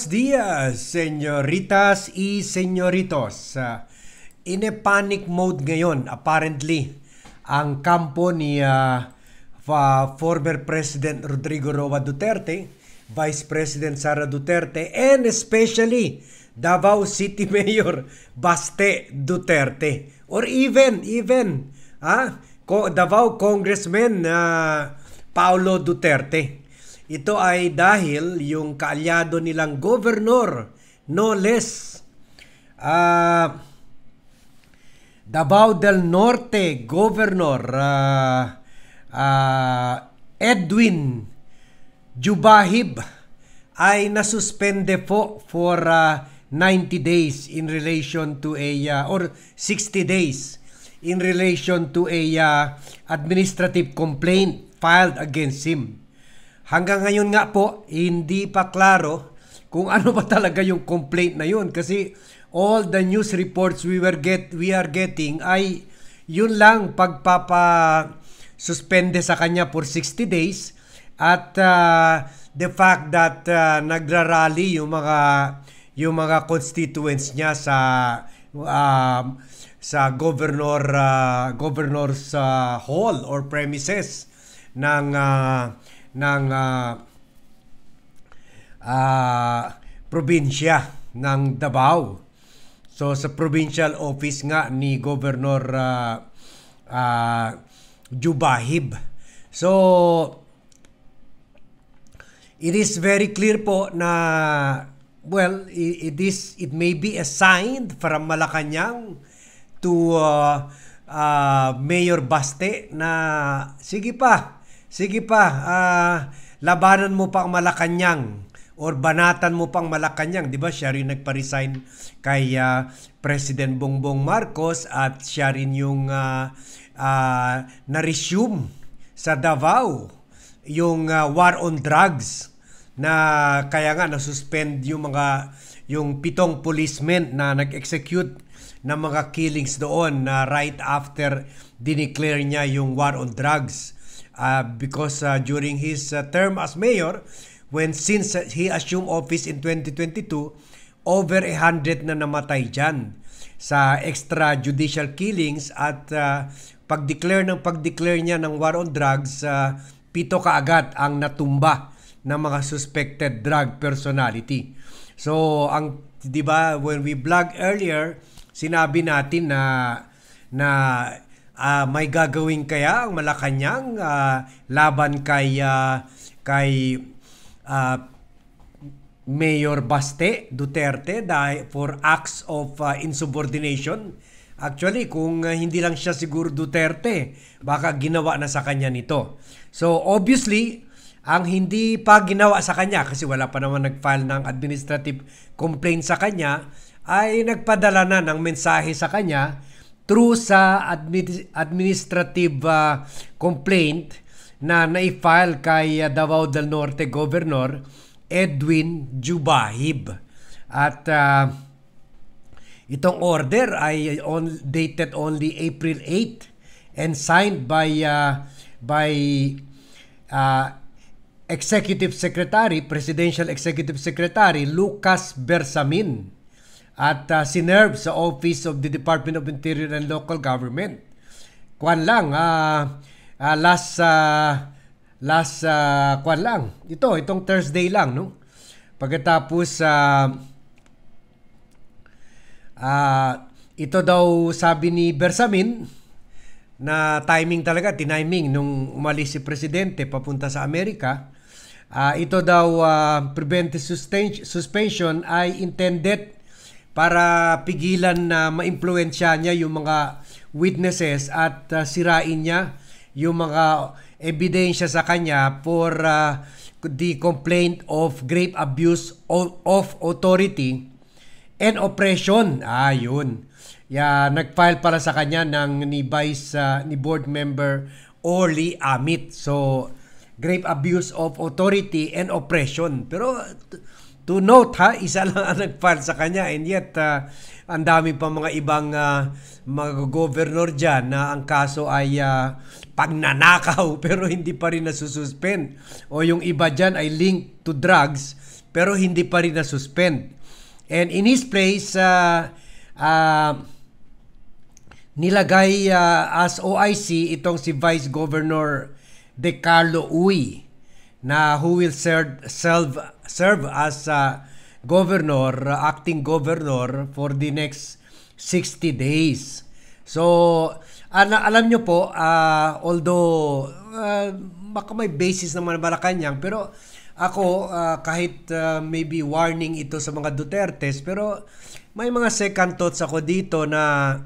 Buenos dias, señoritas y señoritos. in a panic mode ngayon, apparently, ang kampo ni uh, former President Rodrigo Roa Duterte, Vice President Sara Duterte, and especially Davao City Mayor Baste Duterte. Or even, even, ah, Davao Congressman uh, Paulo Duterte. Ito ay dahil yung kaalyado nilang governor, no less, uh, Davao del Norte Governor uh, uh, Edwin Jubahib ay nasuspende po for uh, 90 days in relation to a uh, or 60 days in relation to a uh, administrative complaint filed against him. Hanggang ngayon nga po, hindi pa klaro kung ano ba talaga yung complaint na yun kasi all the news reports we were get we are getting ay yun lang pagpapasuspende sa kanya for 60 days at uh, the fact that uh, nagra-rally yung mga yung mga constituents niya sa uh, sa governor uh, governor's uh, hall or premises ng uh, ng uh, uh, probinsya ng Davao. So sa provincial office nga ni Governor uh, uh, Jubahib. So it is very clear po na well it, it is it may be assigned from Malacañang to uh, uh, Mayor Baste na sige pa sige pa, uh, labanan mo pa ang Malacanang or banatan mo pang Malacanang, 'di ba? Siya rin nagpa-resign kay uh, President Bongbong Marcos at siya rin yung uh, uh, na-resume sa Davao yung uh, war on drugs na kaya nga na-suspend yung mga yung pitong policemen na nag-execute ng mga killings doon na uh, right after dineclare niya yung war on drugs uh, because uh, during his uh, term as mayor, when since uh, he assumed office in 2022, over 100 na namatay dyan sa extrajudicial killings at uh, pag-declare ng pag-declare niya ng war on drugs, uh, pito kaagad ang natumba ng mga suspected drug personality. So, ang 'di ba when we blog earlier, sinabi natin na na uh, may gagawin kaya ang Malacanang uh, laban kay uh, kay uh, Mayor Baste Duterte dahil for acts of uh, insubordination. Actually, kung uh, hindi lang siya siguro Duterte, baka ginawa na sa kanya nito. So obviously, ang hindi pa ginawa sa kanya kasi wala pa naman nag-file ng administrative complaint sa kanya ay nagpadala na ng mensahe sa kanya through sa admi- administrative uh, complaint na naifile kay uh, Davao del Norte Governor Edwin Jubahib. At uh, itong order ay on, dated only April 8 and signed by uh, by uh, Executive Secretary, Presidential Executive Secretary Lucas Bersamin at uh, ah, sinerve sa Office of the Department of Interior and Local Government. Kuan lang, uh, uh, last, uh, last, uh, kuan lang, ito, itong Thursday lang, no? Pagkatapos, uh, uh, ito daw sabi ni Bersamin, na timing talaga, tiniming nung umalis si Presidente papunta sa Amerika, uh, ito daw uh, preventive suspension ay intended para pigilan na maimpluwensya niya yung mga witnesses at uh, sirain niya yung mga ebidensya sa kanya for uh, the complaint of grave abuse of authority and oppression. Ah, ya Yeah, nag para sa kanya ng ni Vice uh, ni board member Orly Amit. So, grave abuse of authority and oppression. Pero To note ha, isa lang ang nag-file sa kanya and yet uh, ang dami pa mga ibang uh, mga governor dyan na ang kaso ay uh, pagnanakaw pero hindi pa rin nasususpend. O yung iba dyan ay linked to drugs pero hindi pa rin nasuspend. And in his place, uh, uh, nilagay uh, as OIC itong si Vice Governor De Carlo Uy na who will serve serve, serve as uh, governor, uh, acting governor for the next 60 days. So, al- alam nyo po, uh, although uh, baka may basis naman ng Malacanang, pero ako uh, kahit uh, maybe warning ito sa mga Dutertes, pero may mga second thoughts ako dito na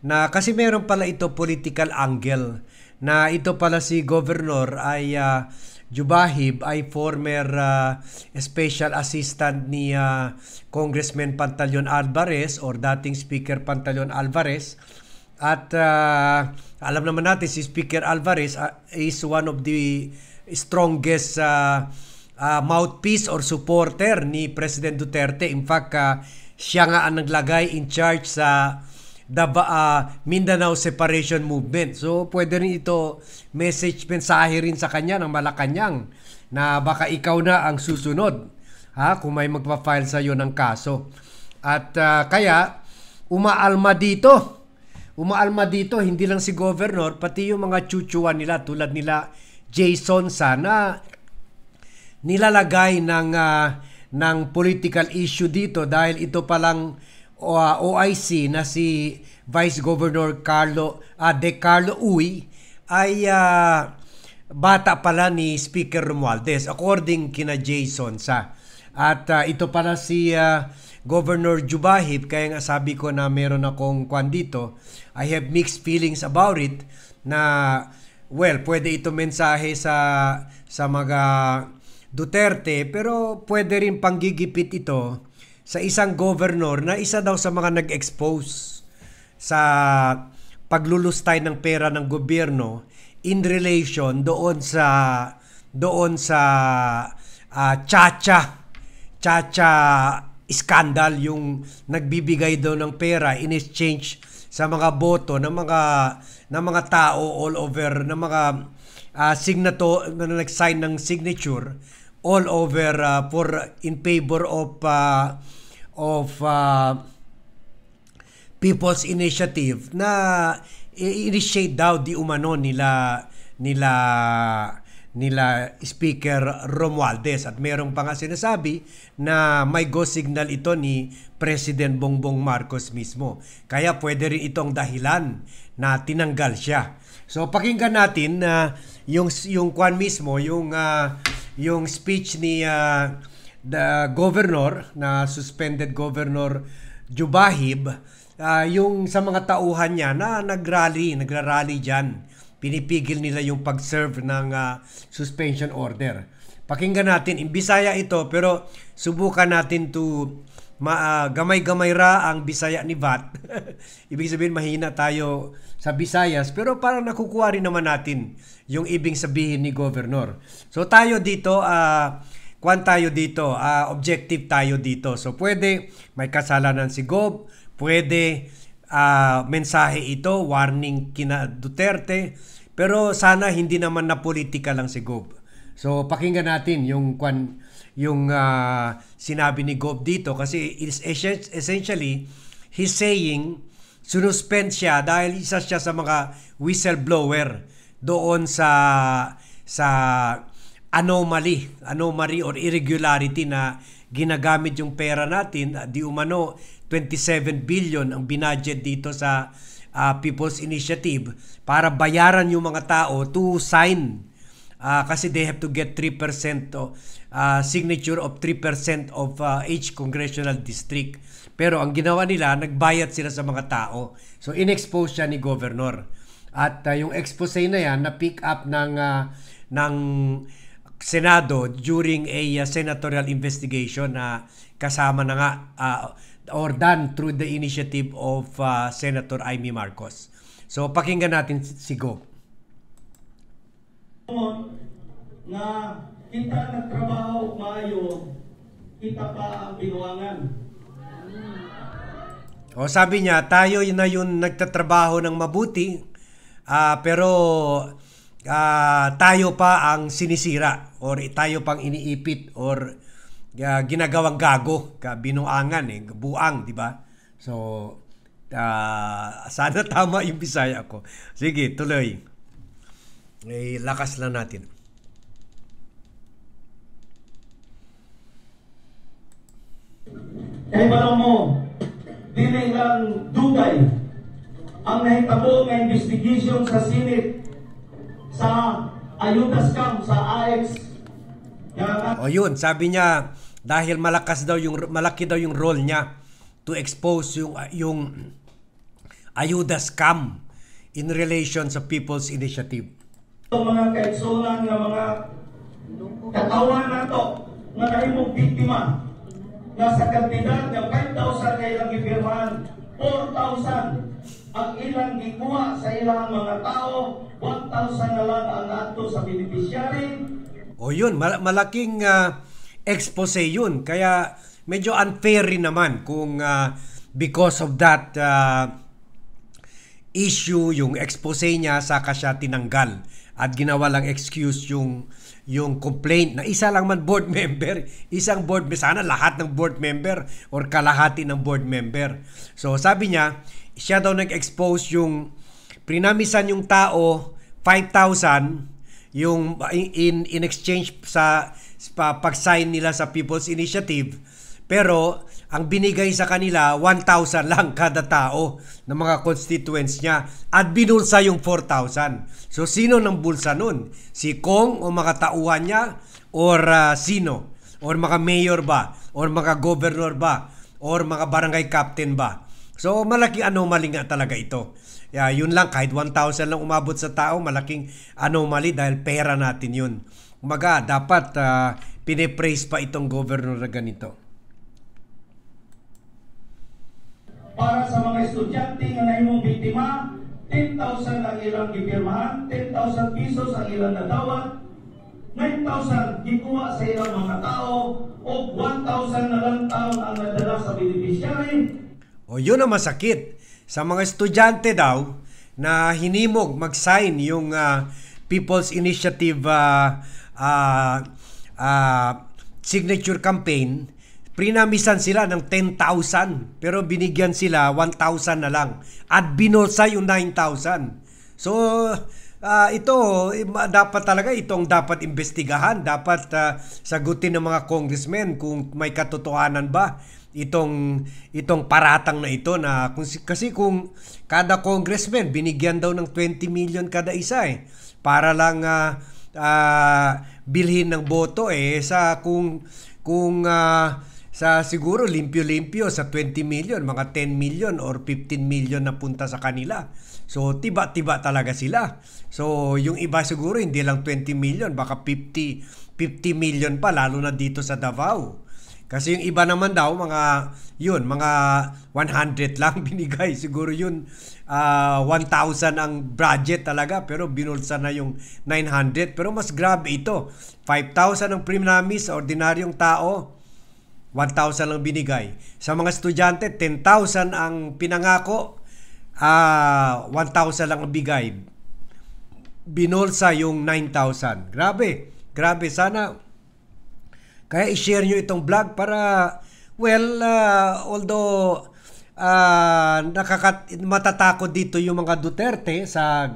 na kasi meron pala ito political angle na ito pala si governor ay uh, Jubahib ay former uh, special assistant ni uh, Congressman Pantaleon Alvarez or dating Speaker Pantaleon Alvarez. At uh, alam naman natin si Speaker Alvarez uh, is one of the strongest uh, uh, mouthpiece or supporter ni President Duterte. In fact, uh, siya nga ang naglagay in charge sa uh, the uh, Mindanao Separation Movement. So pwede rin ito message mensahe rin sa kanya ng Malacanang na baka ikaw na ang susunod ha kung may magpa-file sa iyo ng kaso. At uh, kaya umaalma dito. Umaalma dito hindi lang si governor pati yung mga chuchuan nila tulad nila Jason sana nilalagay ng uh, ng political issue dito dahil ito palang lang uh, ah, OIC na si Vice Governor Carlo uh, De Carlo Uy ay uh, bata pala ni Speaker Romualdez according kina Jason sa at uh, ito pala si uh, Governor Jubahip kaya nga sabi ko na meron akong kwan dito I have mixed feelings about it na well pwede ito mensahe sa sa mga Duterte pero pwede rin panggigipit ito sa isang governor na isa daw sa mga nag-expose sa paglulustay ng pera ng gobyerno in relation doon sa doon sa uh, chacha chacha scandal yung nagbibigay daw ng pera in exchange sa mga boto ng mga ng mga tao all over ng mga uh, signato na nag-sign ng signature all over uh, for in favor of uh, of uh, people's initiative na initiate daw di umano nila nila nila Speaker Romualdez at merong pa nga sinasabi na may go signal ito ni President Bongbong Marcos mismo. Kaya pwede rin itong dahilan na tinanggal siya. So pakinggan natin na uh, yung yung kwan mismo, yung uh, yung speech ni uh, the governor na suspended governor Jubahib uh, yung sa mga tauhan niya na nagrally nagrarally diyan pinipigil nila yung pag-serve ng uh, suspension order pakinggan natin imbisaya ito pero subukan natin to ma, uh, gamay-gamay ra ang Bisaya ni Vat. ibig sabihin mahina tayo sa Bisayas pero parang nakukuha rin naman natin yung ibig sabihin ni governor. So tayo dito uh, kwan tayo dito, uh, objective tayo dito. So pwede may kasalanan si Gov, pwede uh, mensahe ito, warning kina Duterte, pero sana hindi naman na politika lang si Gov. So pakinggan natin yung kwan yung uh, sinabi ni Gob dito kasi is essentially he's saying sinuspend siya dahil isa siya sa mga whistleblower doon sa sa anomaly, anomaly or irregularity na ginagamit yung pera natin, di umano 27 billion ang binudget dito sa uh, People's Initiative para bayaran yung mga tao to sign uh, kasi they have to get 3% uh, ah, signature of 3% of uh, each congressional district. Pero ang ginawa nila, nagbayad sila sa mga tao. So inexpose siya ni governor. At uh, yung expose na yan na pick up ng uh, ng Senado during a uh, senatorial investigation na uh, kasama na nga uh, or done through the initiative of uh, Senator Amy Marcos. So pakinggan natin si Go na kita nagtrabaho maayo, kita pa ang binuangan. O sabi niya, tayo na yun nagtatrabaho ng mabuti, uh, pero uh, tayo pa ang sinisira or tayo pang iniipit or uh, ginagawang gago, binuangan eh, buang, di ba? So, uh, sana tama yung Bisaya ko. Sige, tuloy ay eh, lakas lang natin. Kay mo, dili ang Dubai ang nahitabo nga investigation sa Senate sa ayuda scam sa AX. O yun, sabi niya dahil malakas daw yung malaki daw yung role niya to expose yung ah, yung ayuda scam in relation sa People's Initiative mga kaigsunan nga mga katawan nato nga nahimong biktima nga sa kantidad nga 5,000 nga ilang gipirmahan 4,000 ang ilang gikuha sa ilang mga tao 1,000 na lang ang ato sa beneficiary o yun, malaking uh, expose yun. Kaya medyo unfair rin naman kung uh, because of that uh, issue, yung expose niya, saka siya tinanggal at ginawa lang excuse yung yung complaint na isa lang man board member, isang board member, sana lahat ng board member or kalahati ng board member. So sabi niya, siya daw nag-expose yung prinamisan yung tao 5,000 yung in in exchange sa, sa pag-sign nila sa People's Initiative pero ang binigay sa kanila 1,000 lang kada tao ng mga constituents niya at binulsa yung 4,000. So sino nang bulsa nun? Si Kong o mga tauhan niya or uh, sino? Or mga mayor ba? Or mga governor ba? Or mga barangay captain ba? So malaki anomaly nga talaga ito. Yeah, yun lang kahit 1,000 lang umabot sa tao, malaking anomaly dahil pera natin yun. Umaga, dapat uh, pinipraise pa itong governor na ganito. para sa mga estudyante nga nahimong biktima, 10,000 ang ilang gipirmahan, 10,000 pesos ang ilang nadawat, 9,000 gikuha sa ilang mga tao, o 1,000 na lang taon ang nadala sa beneficiary. O yun ang masakit. Sa mga estudyante daw na hinimog mag-sign yung uh, People's Initiative uh, uh, uh, signature campaign, Prinamisan sila ng 10,000 pero binigyan sila 1,000 na lang at binulsa yung 9,000. So uh, ito eh, dapat talaga itong dapat imbestigahan, dapat uh, sagutin ng mga congressmen kung may katotohanan ba itong itong paratang na ito na kung, kasi kung kada congressman binigyan daw ng 20 million kada isa eh para lang uh, uh, bilhin ng boto eh sa kung kung uh, sa siguro limpyo-limpyo sa 20 million, mga 10 million or 15 million na punta sa kanila. So tiba-tiba talaga sila. So yung iba siguro hindi lang 20 million, baka 50 50 million pa lalo na dito sa Davao. Kasi yung iba naman daw mga yun, mga 100 lang binigay. Siguro yun uh, ah, 1,000 ang budget talaga pero binulsa na yung 900. Pero mas grabe ito. 5,000 ang primamis, ordinaryong tao. 1,000 ang binigay. Sa mga estudyante, 10,000 ang pinangako, uh, ah, 1,000 ang bigay. Binolsa yung 9,000. Grabe, grabe. Sana, kaya i-share nyo itong vlog para, well, uh, although uh, nakakat matatakot dito yung mga Duterte sa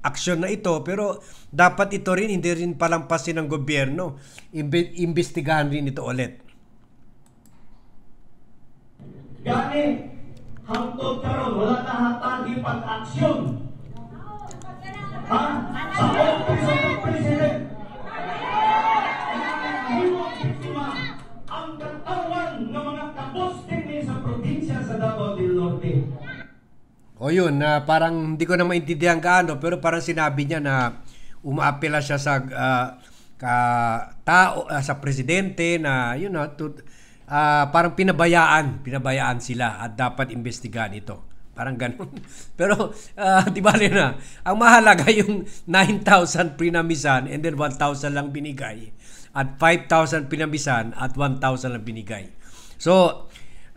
aksyon na ito pero dapat ito rin hindi rin palampasin ng gobyerno Imbe- imbestigahan rin ito ulit Gani, hangtod karon wala na hatag ipag-aksyon. Ha? Sa opisyo ng presidente. ang katawan ng mga kabos ni sa probinsya sa Davao del Norte. O yun, uh, parang hindi ko na maintindihan kaano pero parang sinabi niya na umaapela siya sa uh, ah, ka, tao, uh, ah, sa presidente na you know, to, uh, parang pinabayaan, pinabayaan sila at dapat imbestigahan ito. Parang ganun. Pero, uh, di ba na, ang mahalaga yung 9,000 prinamisan and then 1,000 lang binigay. At 5,000 pinamisan at 1,000 lang binigay. So,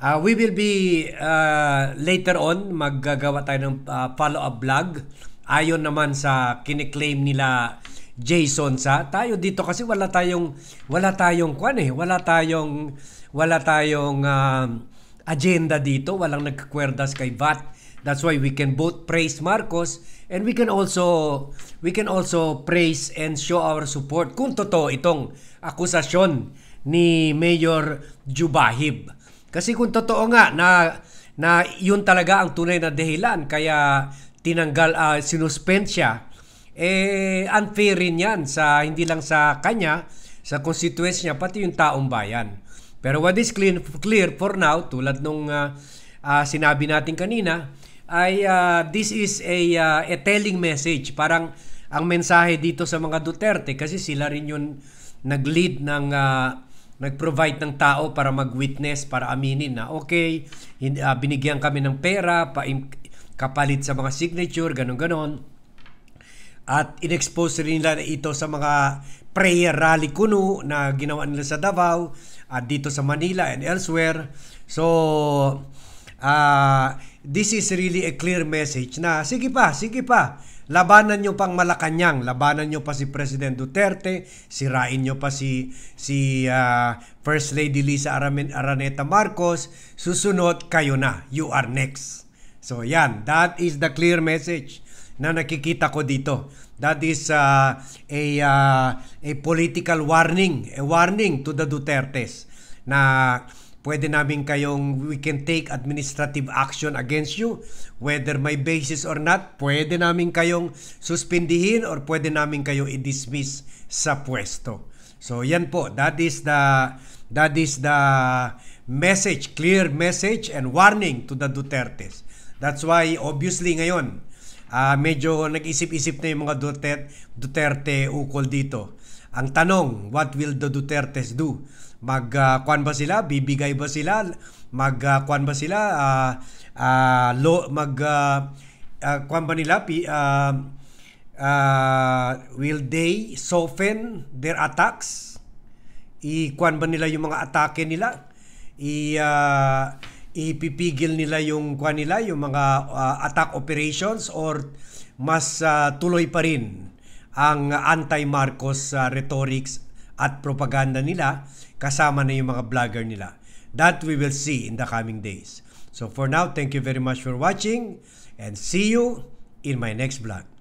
uh, we will be uh, later on, maggagawa tayo ng uh, follow-up vlog. Ayon naman sa kiniklaim nila Jason sa tayo dito kasi wala tayong wala tayong kwan eh, wala tayong wala tayong uh, agenda dito, walang nagkuwerdas kay VAT. That's why we can both praise Marcos and we can also we can also praise and show our support kung totoo itong akusasyon ni Mayor Jubahib. Kasi kung totoo nga na na yun talaga ang tunay na dahilan kaya tinanggal uh, sinuspend siya eh unfair rin yan sa hindi lang sa kanya, sa constituents niya, pati yung taong bayan. Pero what is clear, clear for now, tulad nung uh, uh, sinabi natin kanina, ay uh, this is a, uh, a telling message. Parang ang mensahe dito sa mga Duterte kasi sila rin yung naglead ng uh, nag-provide ng tao para mag-witness, para aminin na okay, uh, binigyan kami ng pera, pa kapalit sa mga signature, ganun-ganon. At inexpose rin nila ito sa mga prayer rally kuno na ginawa nila sa Davao at dito sa Manila and elsewhere. So, uh, this is really a clear message na sige pa, sige pa. Labanan nyo pang Malacanang, labanan nyo pa si President Duterte, sirain nyo pa si si uh, First Lady Lisa Araneta Marcos, susunod kayo na. You are next. So yan, that is the clear message na nakikita ko dito. That is uh, a, uh, a political warning, a warning to the Dutertes na pwede namin kayong we can take administrative action against you whether may basis or not pwede namin kayong suspindihin or pwede namin kayong i-dismiss sa pwesto so yan po that is the that is the message clear message and warning to the Dutertes that's why obviously ngayon uh, medyo nag-isip-isip na yung mga Duterte, Duterte ukol dito. Ang tanong, what will the Dutertes do? Magkuan ah, uh, ba sila? Bibigay ba sila? Magkuan ah, uh, ba sila? Uh, uh, lo, mag uh, uh, ba nila? P, uh, uh, will they soften their attacks? I kuan ba nila yung mga atake nila? I uh, ipipigil nila yung kwa nila yung mga uh, attack operations or mas uh, tuloy pa rin ang anti-Marcos uh, rhetorics at propaganda nila kasama na yung mga vlogger nila. That we will see in the coming days. So for now, thank you very much for watching and see you in my next vlog.